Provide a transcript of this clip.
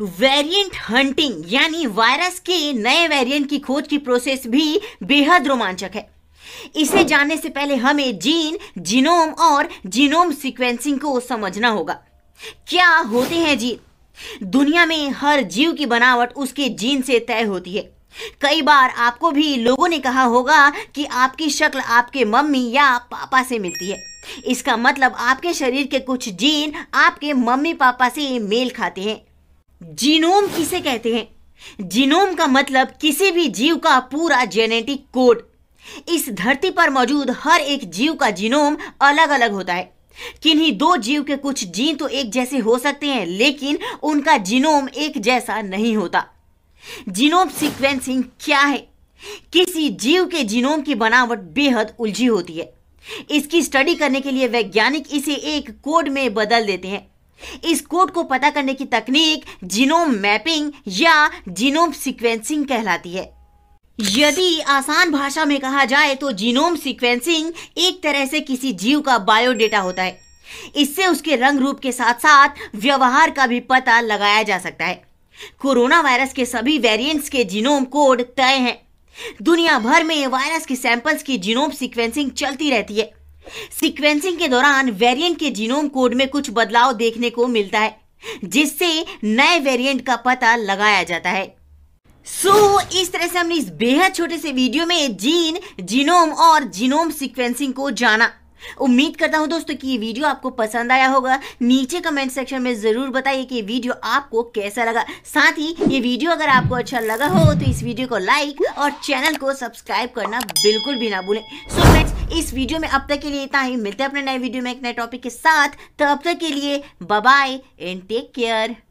variant hunting यानी virus के नए वेरिएंट की खोज की प्रोसेस भी बेहद रोमांचक है इसे जानने से पहले हमें जीन जीनोम और जीनोम सीक्वेंसिंग को समझना होगा क्या होते हैं जीन दुनिया में हर जीव की बनावट उसके जीन से तय होती है कई बार आपको भी लोगों ने कहा होगा कि आपकी शक्ल आपके मम्मी या पापा से मिलती है इसका मतलब आपके शरीर के कुछ जीन आपके मम्मी पापा से मेल खाते हैं जीनोम किसे कहते हैं जीनोम का मतलब किसी भी जीव का पूरा जेनेटिक कोड इस धरती पर मौजूद हर एक जीव का जीनोम अलग अलग होता है किन्हीं दो जीव के कुछ जीन तो एक जैसे हो सकते हैं लेकिन उनका जीनोम एक जैसा नहीं होता जीनोम सीक्वेंसिंग क्या है किसी जीव के जीनोम की बनावट बेहद उलझी होती है इसकी स्टडी करने के लिए वैज्ञानिक इसे एक कोड में बदल देते हैं इस कोड को पता करने की तकनीक जीनोम मैपिंग या जीनोम सीक्वेंसिंग कहलाती है यदि आसान भाषा में कहा जाए तो जीनोम सीक्वेंसिंग एक तरह से किसी जीव का बायोडेटा होता है इससे उसके रंग रूप के साथ साथ व्यवहार का भी पता लगाया जा सकता है कोरोना वायरस के सभी वेरिएंट्स के जीनोम कोड तय हैं दुनिया भर में वायरस के सैंपल्स की जीनोम सीक्वेंसिंग चलती रहती है सीक्वेंसिंग के दौरान वेरिएंट के जीनोम कोड में कुछ बदलाव देखने को मिलता है जिससे नए वेरिएंट का पता लगाया जाता है सो so, इस तरह से हमने इस बेहद छोटे से वीडियो में जीन जीनोम और जीनोम सीक्वेंसिंग को जाना उम्मीद करता हूं दोस्तों कि ये वीडियो आपको पसंद आया होगा नीचे कमेंट सेक्शन में ज़रूर बताइए कि वीडियो आपको कैसा लगा साथ ही ये वीडियो अगर आपको अच्छा लगा हो तो इस वीडियो को लाइक और चैनल को सब्सक्राइब करना बिल्कुल भी ना भूलें सो so, इस वीडियो में अब तक के लिए इतना ही मिलते हैं अपने नए वीडियो में एक नए टॉपिक के साथ तो अब तक के लिए बाय एंड टेक केयर